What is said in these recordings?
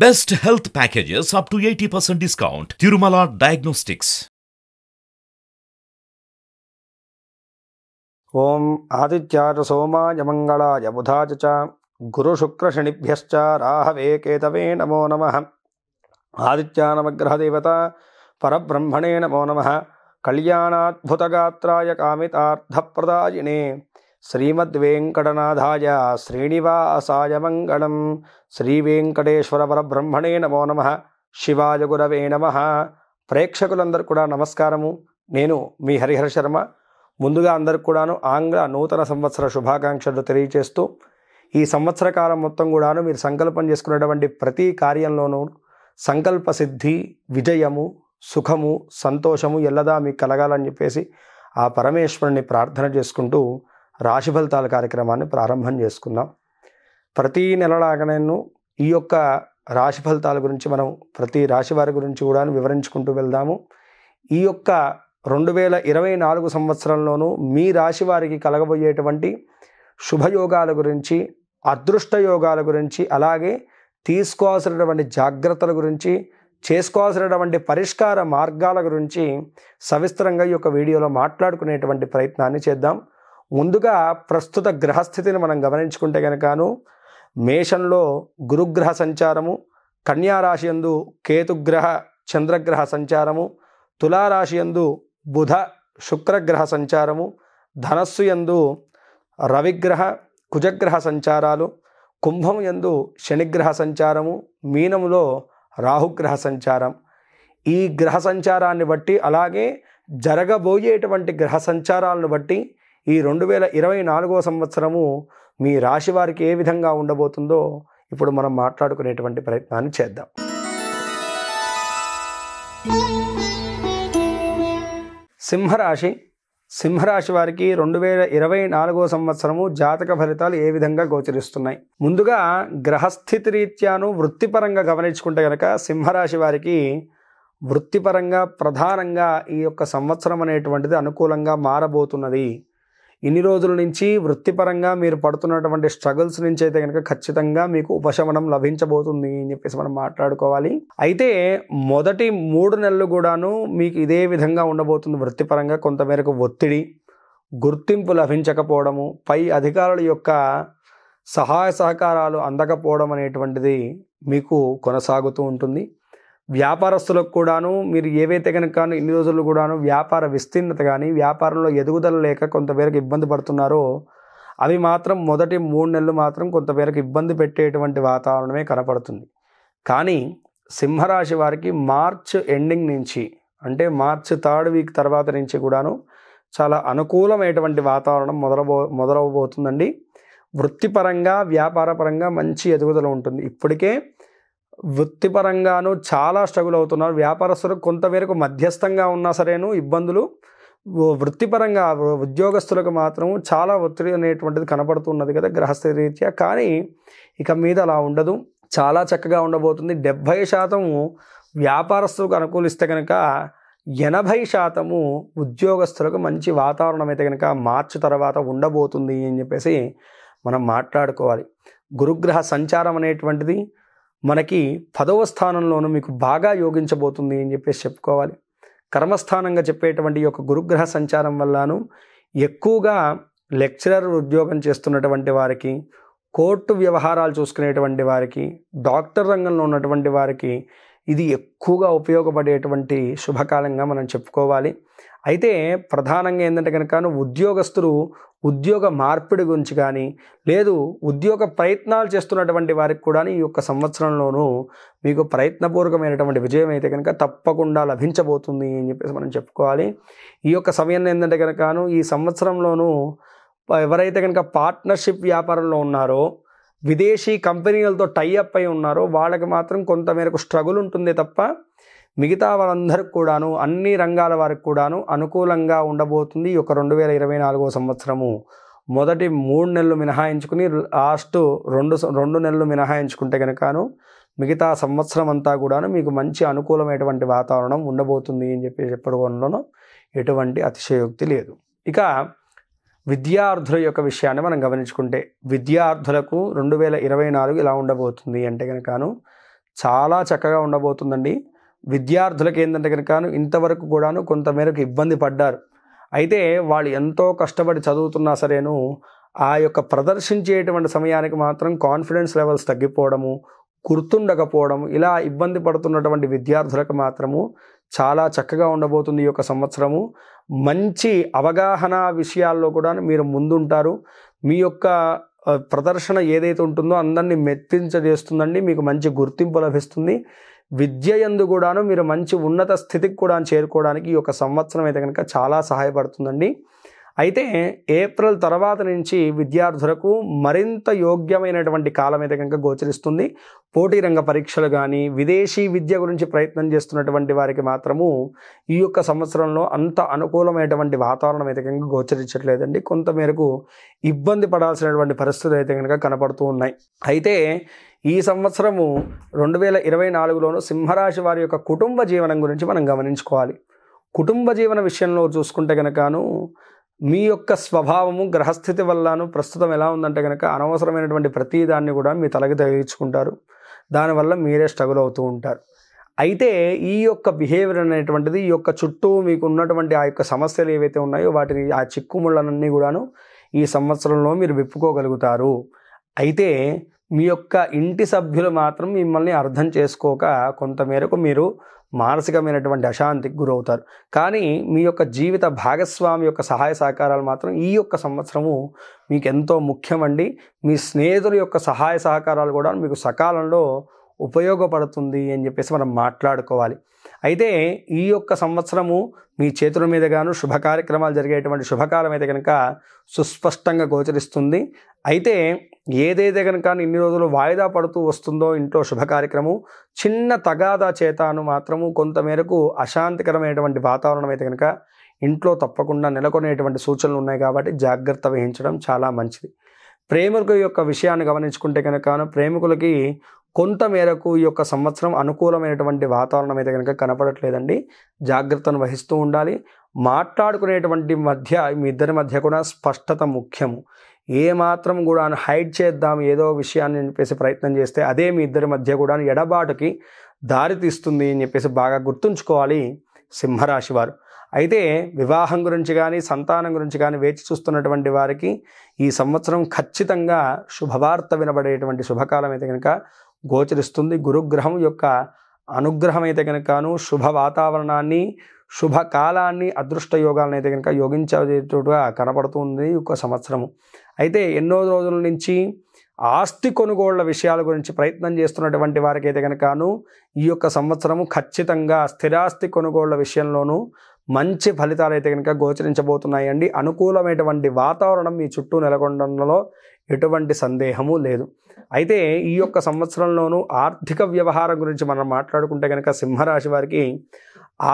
Best health packages up to 80% discount. Tirumala Diagnostics. ओम आदित्याय सोमाय मंगलाय बुधाय च गुरुशुक्रशनिभ्यश्च Rahway केतवे नमो नमः आदित्यानवग्रहदेवता परब्रह्मणे नमो नमः कल्याणाद्भुतगात्राय कामितार्थप्रदायिने శ్రీమద్వేంకటనాథాయ శ్రీనివాసాయ మంగళం శ్రీవేంకటేశ్వర పరబ్రహ్మణే నమో నమ శివాయ గురవే నమ ప్రేక్షకులందరూ కూడా నమస్కారము నేను మీ హరిహర శర్మ ముందుగా అందరికి కూడాను ఆంగ్ల నూతన సంవత్సర శుభాకాంక్షలు తెలియచేస్తూ ఈ సంవత్సర కాలం మొత్తం కూడాను మీరు సంకల్పం చేసుకునేటువంటి ప్రతి కార్యంలోనూ సంకల్ప సిద్ధి విజయము సుఖము సంతోషము ఎల్లదా మీకు కలగాలని చెప్పేసి ఆ పరమేశ్వరుని ప్రార్థన చేసుకుంటూ రాశి ఫలితాల కార్యక్రమాన్ని ప్రారంభం చేసుకుందాం ప్రతి నెలలాగానేను ఈ యొక్క రాశి ఫలితాల గురించి మనం ప్రతి రాశి వారి గురించి కూడా వివరించుకుంటూ వెళ్దాము ఈ యొక్క రెండు వేల ఇరవై నాలుగు సంవత్సరంలోనూ మీ రాశి వారికి కలగబోయేటువంటి శుభయోగాల గురించి అదృష్ట యోగాల గురించి అలాగే తీసుకోవాల్సినటువంటి జాగ్రత్తల గురించి చేసుకోవాల్సినటువంటి పరిష్కార మార్గాల గురించి సవిస్తరంగా ఈ యొక్క వీడియోలో మాట్లాడుకునేటువంటి ప్రయత్నాన్ని చేద్దాం ముందుగా ప్రస్తుత గ్రహస్థితిని మనం గమనించుకుంటే కనుకను మేషంలో గురుగ్రహ సంచారము కన్యారాశి ఎందు కేతుగ్రహ చంద్రగ్రహ సంచారము తులారాశి ఎందు బుధ శుక్రగ్రహ సంచారము ధనస్సు ఎందు రవిగ్రహ కుజగ్రహ సంచారాలు కుంభం ఎందు శనిగ్రహ సంచారము మీనములో రాహుగ్రహ సంచారం ఈ గ్రహ సంచారాన్ని బట్టి అలాగే జరగబోయేటువంటి గ్రహ సంచారాలను బట్టి ఈ రెండు వేల ఇరవై నాలుగో సంవత్సరము మీ రాశి వారికి ఏ విధంగా ఉండబోతుందో ఇప్పుడు మనం మాట్లాడుకునేటువంటి ప్రయత్నాన్ని చేద్దాం సింహరాశి సింహరాశి వారికి రెండు వేల ఇరవై నాలుగో సంవత్సరము జాతక ఫలితాలు ఏ విధంగా గోచరిస్తున్నాయి ముందుగా గ్రహస్థితి రీత్యాను వృత్తిపరంగా గమనించుకుంటే కనుక సింహరాశి వారికి వృత్తిపరంగా ప్రధానంగా ఈ యొక్క సంవత్సరం అనేటువంటిది అనుకూలంగా మారబోతున్నది ఇన్ని రోజుల నుంచి వృత్తిపరంగా మీరు పడుతున్నటువంటి స్ట్రగుల్స్ నుంచి అయితే కనుక ఖచ్చితంగా మీకు ఉపశమనం లభించబోతుంది అని చెప్పేసి మనం మాట్లాడుకోవాలి అయితే మొదటి మూడు నెలలు కూడాను మీకు ఇదే విధంగా ఉండబోతుంది వృత్తిపరంగా కొంతమేరకు ఒత్తిడి గుర్తింపు లభించకపోవడము పై అధికారుల యొక్క సహాయ సహకారాలు అందకపోవడం అనేటువంటిది మీకు కొనసాగుతూ ఉంటుంది వ్యాపారస్తులకు కూడాను మీరు ఏవైతే కనుక ఇన్ని రోజులు కూడాను వ్యాపార విస్తీర్ణత కానీ వ్యాపారంలో ఎదుగుదల లేక కొంతమేరకు ఇబ్బంది పడుతున్నారో అవి మాత్రం మొదటి మూడు నెలలు మాత్రం కొంతమేరకు ఇబ్బంది పెట్టేటువంటి వాతావరణమే కనపడుతుంది కానీ సింహరాశి వారికి మార్చ్ ఎండింగ్ నుంచి అంటే మార్చ్ థర్డ్ వీక్ తర్వాత నుంచి కూడాను చాలా అనుకూలమైనటువంటి వాతావరణం మొదలబో మొదలవబోతుందండి వృత్తిపరంగా వ్యాపారపరంగా మంచి ఎదుగుదల ఉంటుంది ఇప్పటికే వృత్తిపరంగాను చాలా స్ట్రగుల్ అవుతున్నారు వ్యాపారస్తులు కొంతమేరకు మధ్యస్థంగా ఉన్నా సరేను ఇబ్బందులు వృత్తిపరంగా ఉద్యోగస్తులకు మాత్రం చాలా ఒత్తిడి అనేటువంటిది కనబడుతున్నది కదా గ్రహస్థ రీత్యా కానీ ఇక మీద అలా ఉండదు చాలా చక్కగా ఉండబోతుంది డెబ్భై శాతం వ్యాపారస్తులకు అనుకూలిస్తే కనుక ఎనభై శాతము ఉద్యోగస్తులకు మంచి వాతావరణం అయితే కనుక మార్చి తర్వాత ఉండబోతుంది అని చెప్పేసి మనం మాట్లాడుకోవాలి గురుగ్రహ సంచారం అనేటువంటిది మనకి పదవ స్థానంలోనూ మీకు బాగా యోగించబోతుంది అని చెప్పేసి చెప్పుకోవాలి కర్మస్థానంగా చెప్పేటువంటి యొక్క గురుగ్రహ సంచారం వల్లను ఎక్కువగా లెక్చరర్ ఉద్యోగం చేస్తున్నటువంటి వారికి కోర్టు వ్యవహారాలు చూసుకునేటువంటి వారికి డాక్టర్ రంగంలో ఉన్నటువంటి వారికి ఇది ఎక్కువగా ఉపయోగపడేటువంటి శుభకాలంగా మనం చెప్పుకోవాలి అయితే ప్రధానంగా ఏంటంటే కనుక ఉద్యోగస్తులు ఉద్యోగ మార్పిడి గురించి కానీ లేదు ఉద్యోగ ప్రయత్నాలు చేస్తున్నటువంటి వారికి కూడా ఈ యొక్క సంవత్సరంలోనూ మీకు ప్రయత్నపూర్వకమైనటువంటి విజయం అయితే కనుక తప్పకుండా లభించబోతుంది అని చెప్పేసి మనం చెప్పుకోవాలి ఈ యొక్క సమయంలో ఏంటంటే కనుకను ఈ సంవత్సరంలోనూ ఎవరైతే కనుక పార్ట్నర్షిప్ వ్యాపారంలో ఉన్నారో విదేశీ కంపెనీలతో టైఅప్ అయి ఉన్నారో వాళ్ళకి మాత్రం కొంతమేరకు స్ట్రగుల్ ఉంటుంది తప్ప మిగతా వాళ్ళందరికి కూడాను అన్ని రంగాల వారికి కూడాను అనుకూలంగా ఉండబోతుంది ఈ యొక్క రెండు వేల ఇరవై నాలుగో సంవత్సరము మొదటి మూడు నెలలు మినహాయించుకుని లాస్ట్ రెండు రెండు నెలలు మినహాయించుకుంటే కనుకను మిగతా సంవత్సరం అంతా కూడాను మీకు మంచి అనుకూలమైనటువంటి వాతావరణం ఉండబోతుంది అని చెప్పి చెప్పుకోవడంలో ఎటువంటి అతిశయోక్తి లేదు ఇక విద్యార్థుల యొక్క విషయాన్ని మనం గమనించుకుంటే విద్యార్థులకు రెండు వేల ఇరవై నాలుగు ఇలా ఉండబోతుంది అంటే కనుకను చాలా చక్కగా ఉండబోతుందండి విద్యార్థులకు ఏంటంటే కనుక ఇంతవరకు కూడాను కొంతమేరకు ఇబ్బంది పడ్డారు అయితే వాళ్ళు ఎంతో కష్టపడి చదువుతున్నా సరేను ఆ యొక్క ప్రదర్శించేటువంటి సమయానికి మాత్రం కాన్ఫిడెన్స్ లెవెల్స్ తగ్గిపోవడము గుర్తుండకపోవడం ఇలా ఇబ్బంది పడుతున్నటువంటి విద్యార్థులకు మాత్రము చాలా చక్కగా ఉండబోతుంది ఈ యొక్క సంవత్సరము మంచి అవగాహన విషయాల్లో కూడా మీరు ముందుంటారు మీ యొక్క ప్రదర్శన ఏదైతే ఉంటుందో అందరినీ మెత్తించజేస్తుందండి మీకు మంచి గుర్తింపు లభిస్తుంది విద్య ఎందు కూడాను మీరు మంచి ఉన్నత స్థితికి కూడా చేరుకోవడానికి ఈ యొక్క సంవత్సరం అయితే కనుక చాలా సహాయపడుతుందండి అయితే ఏప్రిల్ తర్వాత నుంచి విద్యార్థులకు మరింత యోగ్యమైనటువంటి కాలం అయితే కనుక గోచరిస్తుంది పోటీ రంగ పరీక్షలు కానీ విదేశీ విద్య గురించి ప్రయత్నం చేస్తున్నటువంటి వారికి మాత్రము ఈ యొక్క సంవత్సరంలో అంత అనుకూలమైనటువంటి వాతావరణం అయితే కనుక గోచరించట్లేదండి కొంతమేరకు ఇబ్బంది పడాల్సినటువంటి పరిస్థితులు అయితే కనుక కనపడుతూ ఉన్నాయి అయితే ఈ సంవత్సరము రెండు వేల ఇరవై నాలుగులోను సింహరాశి వారి యొక్క కుటుంబ జీవనం గురించి మనం గమనించుకోవాలి కుటుంబ జీవన విషయంలో చూసుకుంటే కనుకను మీ యొక్క స్వభావము గ్రహస్థితి వల్లను ప్రస్తుతం ఎలా ఉందంటే కనుక అనవసరమైనటువంటి దాన్ని కూడా మీ తలకి తగిలించుకుంటారు దానివల్ల మీరే స్ట్రగుల్ అవుతూ ఉంటారు అయితే ఈ యొక్క బిహేవియర్ అనేటువంటిది ఈ యొక్క చుట్టూ మీకు ఉన్నటువంటి ఆ యొక్క సమస్యలు ఏవైతే ఉన్నాయో వాటిని ఆ చిక్కుముళ్ళనన్నీ కూడాను ఈ సంవత్సరంలో మీరు విప్పుకోగలుగుతారు అయితే మీ యొక్క ఇంటి సభ్యులు మాత్రం మిమ్మల్ని అర్థం చేసుకోక కొంతమేరకు మీరు మానసికమైనటువంటి అశాంతికి గురవుతారు కానీ మీ యొక్క జీవిత భాగస్వామి యొక్క సహాయ సహకారాలు మాత్రం ఈ యొక్క సంవత్సరము మీకు ఎంతో ముఖ్యమండి మీ స్నేహితుల యొక్క సహాయ సహకారాలు కూడా మీకు సకాలంలో ఉపయోగపడుతుంది అని చెప్పేసి మనం మాట్లాడుకోవాలి అయితే ఈ యొక్క సంవత్సరము మీ చేతుల మీద గాను శుభ కార్యక్రమాలు జరిగేటువంటి శుభకాలం అయితే కనుక సుస్పష్టంగా గోచరిస్తుంది అయితే ఏదైతే కనుక ఇన్ని రోజులు వాయిదా పడుతూ వస్తుందో ఇంట్లో శుభ కార్యక్రమం చిన్న తగాదా చేతాను మాత్రము కొంతమేరకు అశాంతికరమైనటువంటి వాతావరణం అయితే కనుక ఇంట్లో తప్పకుండా నెలకొనేటువంటి సూచనలు ఉన్నాయి కాబట్టి జాగ్రత్త వహించడం చాలా మంచిది ప్రేమికుల యొక్క విషయాన్ని గమనించుకుంటే కనుక ప్రేమికులకి కొంత మేరకు ఈ యొక్క సంవత్సరం అనుకూలమైనటువంటి వాతావరణం అయితే కనుక కనపడట్లేదండి జాగ్రత్తను వహిస్తూ ఉండాలి మాట్లాడుకునేటువంటి మధ్య మీ ఇద్దరి మధ్య కూడా స్పష్టత ముఖ్యము ఏ మాత్రం కూడా హైడ్ చేద్దాం ఏదో విషయాన్ని చెప్పేసి ప్రయత్నం చేస్తే అదే మీ ఇద్దరి మధ్య కూడా ఎడబాటుకి దారి తీస్తుంది అని చెప్పేసి బాగా గుర్తుంచుకోవాలి సింహరాశి వారు అయితే వివాహం గురించి కానీ సంతానం గురించి కానీ వేచి చూస్తున్నటువంటి వారికి ఈ సంవత్సరం ఖచ్చితంగా శుభవార్త వినబడేటువంటి శుభకాలం అయితే కనుక గోచరిస్తుంది గురుగ్రహం యొక్క అనుగ్రహం అయితే కనుకను శుభ వాతావరణాన్ని శుభకాలాన్ని అదృష్ట యోగాలను అయితే కనుక యోగించేటట్టుగా కనబడుతుంది ఒక సంవత్సరము అయితే ఎన్నో రోజుల నుంచి ఆస్తి కొనుగోళ్ల విషయాల గురించి ప్రయత్నం చేస్తున్నటువంటి వారికి అయితే కనుకను ఈ యొక్క సంవత్సరము ఖచ్చితంగా స్థిరాస్తి కొనుగోళ్ల విషయంలోనూ మంచి ఫలితాలు అయితే కనుక గోచరించబోతున్నాయండి అనుకూలమైనటువంటి వాతావరణం మీ చుట్టూ నెలకొండంలో ఎటువంటి సందేహము లేదు అయితే ఈ యొక్క సంవత్సరంలోనూ ఆర్థిక వ్యవహారం గురించి మనం మాట్లాడుకుంటే కనుక సింహరాశి వారికి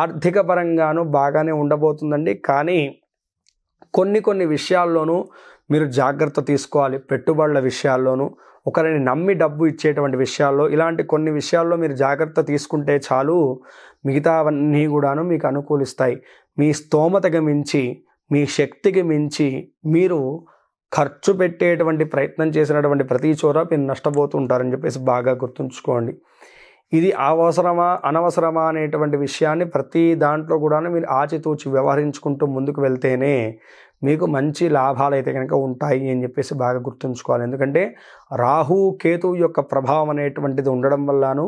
ఆర్థిక పరంగాను బాగానే ఉండబోతుందండి కానీ కొన్ని కొన్ని విషయాల్లోనూ మీరు జాగ్రత్త తీసుకోవాలి పెట్టుబడుల విషయాల్లోనూ ఒకరిని నమ్మి డబ్బు ఇచ్చేటువంటి విషయాల్లో ఇలాంటి కొన్ని విషయాల్లో మీరు జాగ్రత్త తీసుకుంటే చాలు మిగతావన్నీ కూడాను మీకు అనుకూలిస్తాయి మీ స్తోమతకి మించి మీ శక్తికి మించి మీరు ఖర్చు పెట్టేటువంటి ప్రయత్నం చేసినటువంటి ప్రతి చోట మీరు నష్టపోతూ ఉంటారని చెప్పేసి బాగా గుర్తుంచుకోండి ఇది అవసరమా అనవసరమా అనేటువంటి విషయాన్ని ప్రతి దాంట్లో కూడా మీరు ఆచితూచి వ్యవహరించుకుంటూ ముందుకు వెళ్తేనే మీకు మంచి లాభాలు అయితే కనుక ఉంటాయి అని చెప్పేసి బాగా గుర్తుంచుకోవాలి ఎందుకంటే రాహు కేతు యొక్క ప్రభావం అనేటువంటిది ఉండడం వల్లను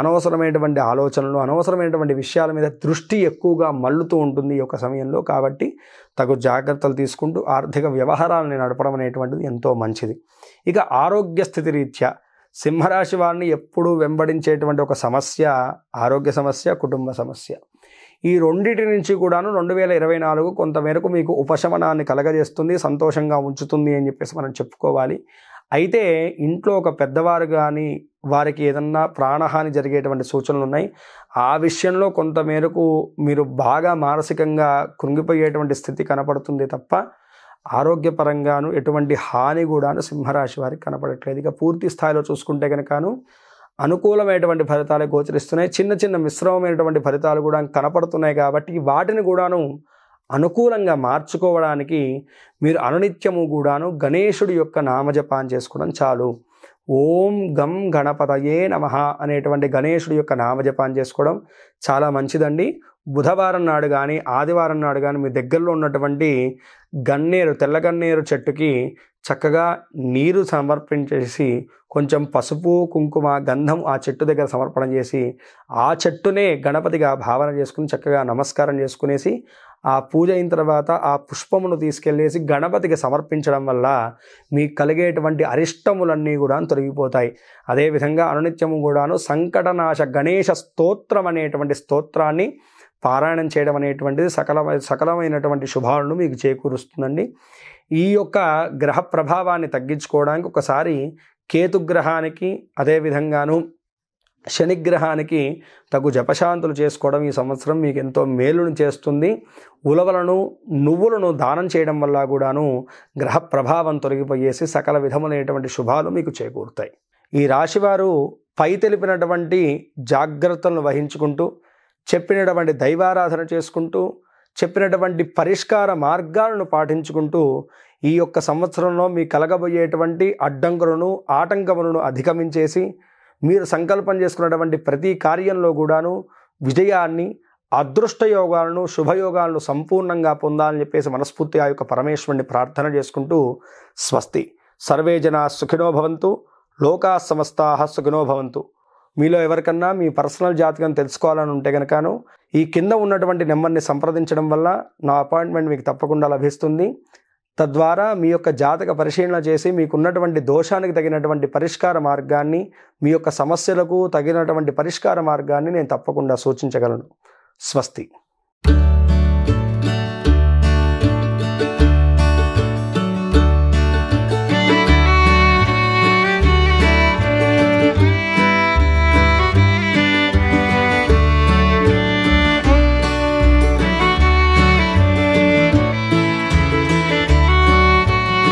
అనవసరమైనటువంటి ఆలోచనలు అనవసరమైనటువంటి విషయాల మీద దృష్టి ఎక్కువగా మల్లుతూ ఉంటుంది ఈ యొక్క సమయంలో కాబట్టి తగు జాగ్రత్తలు తీసుకుంటూ ఆర్థిక వ్యవహారాలను నడపడం అనేటువంటిది ఎంతో మంచిది ఇక ఆరోగ్య స్థితి రీత్యా సింహరాశి వారిని ఎప్పుడూ వెంబడించేటువంటి ఒక సమస్య ఆరోగ్య సమస్య కుటుంబ సమస్య ఈ రెండింటి నుంచి కూడాను రెండు వేల ఇరవై నాలుగు కొంతమేరకు మీకు ఉపశమనాన్ని కలగజేస్తుంది సంతోషంగా ఉంచుతుంది అని చెప్పేసి మనం చెప్పుకోవాలి అయితే ఇంట్లో ఒక పెద్దవారు కానీ వారికి ఏదన్నా ప్రాణహాని జరిగేటువంటి సూచనలు ఉన్నాయి ఆ విషయంలో కొంతమేరకు మీరు బాగా మానసికంగా కృంగిపోయేటువంటి స్థితి కనపడుతుంది తప్ప ఆరోగ్యపరంగాను ఎటువంటి హాని కూడాను సింహరాశి వారికి కనపడట్లేదు ఇక పూర్తి స్థాయిలో చూసుకుంటే కనుకను అనుకూలమైనటువంటి ఫలితాలే గోచరిస్తున్నాయి చిన్న చిన్న మిశ్రమమైనటువంటి ఫలితాలు కూడా కనపడుతున్నాయి కాబట్టి వాటిని కూడాను అనుకూలంగా మార్చుకోవడానికి మీరు అనునిత్యము కూడాను గణేషుడి యొక్క నామజపాన్ని చేసుకోవడం చాలు ఓం గం గణపతయే నమ అనేటువంటి గణేషుడి యొక్క నామజపాన్ని చేసుకోవడం చాలా మంచిదండి బుధవారం నాడు కానీ ఆదివారం నాడు కానీ మీ దగ్గరలో ఉన్నటువంటి గన్నేరు తెల్లగన్నేరు చెట్టుకి చక్కగా నీరు సమర్పించేసి కొంచెం పసుపు కుంకుమ గంధం ఆ చెట్టు దగ్గర సమర్పణ చేసి ఆ చెట్టునే గణపతిగా భావన చేసుకుని చక్కగా నమస్కారం చేసుకునేసి ఆ పూజ అయిన తర్వాత ఆ పుష్పమును తీసుకెళ్ళేసి గణపతికి సమర్పించడం వల్ల మీకు కలిగేటువంటి అరిష్టములన్నీ కూడా తొలగిపోతాయి అదేవిధంగా అనునిత్యము కూడాను సంకటనాశ గణేష స్తోత్రం అనేటువంటి స్తోత్రాన్ని పారాయణం చేయడం అనేటువంటిది సకల సకలమైనటువంటి శుభాలను మీకు చేకూరుస్తుందండి ఈ యొక్క గ్రహ ప్రభావాన్ని తగ్గించుకోవడానికి ఒకసారి కేతుగ్రహానికి అదేవిధంగాను శనిగ్రహానికి తగు జపశాంతులు చేసుకోవడం ఈ సంవత్సరం మీకు ఎంతో మేలును చేస్తుంది ఉలవలను నువ్వులను దానం చేయడం వల్ల కూడాను గ్రహ ప్రభావం తొలగిపోయేసి సకల విధములైనటువంటి శుభాలు మీకు చేకూరుతాయి ఈ రాశివారు పై తెలిపినటువంటి జాగ్రత్తలను వహించుకుంటూ చెప్పినటువంటి దైవారాధన చేసుకుంటూ చెప్పినటువంటి పరిష్కార మార్గాలను పాటించుకుంటూ ఈ యొక్క సంవత్సరంలో మీ కలగబోయేటువంటి అడ్డంకులను ఆటంకములను అధిగమించేసి మీరు సంకల్పం చేసుకున్నటువంటి ప్రతి కార్యంలో కూడాను విజయాన్ని అదృష్టయోగాలను శుభయోగాలను సంపూర్ణంగా పొందాలని చెప్పేసి మనస్ఫూర్తి ఆ యొక్క పరమేశ్వరుని ప్రార్థన చేసుకుంటూ స్వస్తి సర్వే జనా సుఖినో భవంతు లోకా సమస్తా సుఖినోభవంతు భవంతు మీలో ఎవరికన్నా మీ పర్సనల్ జాతకం తెలుసుకోవాలని ఉంటే కనుకను ఈ కింద ఉన్నటువంటి నెంబర్ని సంప్రదించడం వల్ల నా అపాయింట్మెంట్ మీకు తప్పకుండా లభిస్తుంది తద్వారా మీ యొక్క జాతక పరిశీలన చేసి మీకున్నటువంటి దోషానికి తగినటువంటి పరిష్కార మార్గాన్ని మీ యొక్క సమస్యలకు తగినటువంటి పరిష్కార మార్గాన్ని నేను తప్పకుండా సూచించగలను స్వస్తి